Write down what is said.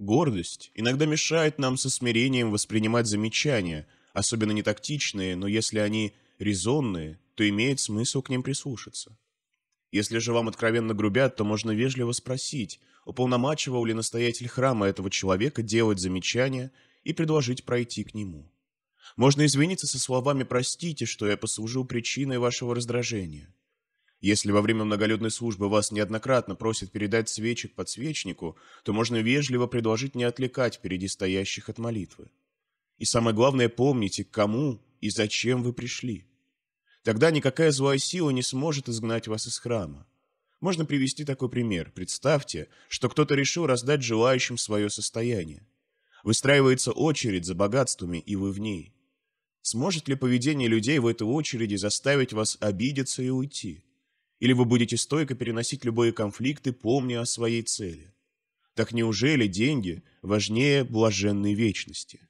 Гордость иногда мешает нам со смирением воспринимать замечания, особенно не тактичные, но если они резонные, то имеет смысл к ним прислушаться. Если же вам откровенно грубят, то можно вежливо спросить, уполномачивал ли настоятель храма этого человека делать замечания и предложить пройти к нему. Можно извиниться со словами «простите, что я послужил причиной вашего раздражения». Если во время многолюдной службы вас неоднократно просят передать свечи к подсвечнику, то можно вежливо предложить не отвлекать впереди стоящих от молитвы. И самое главное, помните, к кому и зачем вы пришли. Тогда никакая злая сила не сможет изгнать вас из храма. Можно привести такой пример. Представьте, что кто-то решил раздать желающим свое состояние. Выстраивается очередь за богатствами, и вы в ней. Сможет ли поведение людей в этой очереди заставить вас обидеться и уйти? Или вы будете стойко переносить любые конфликты, помня о своей цели? Так неужели деньги важнее блаженной вечности?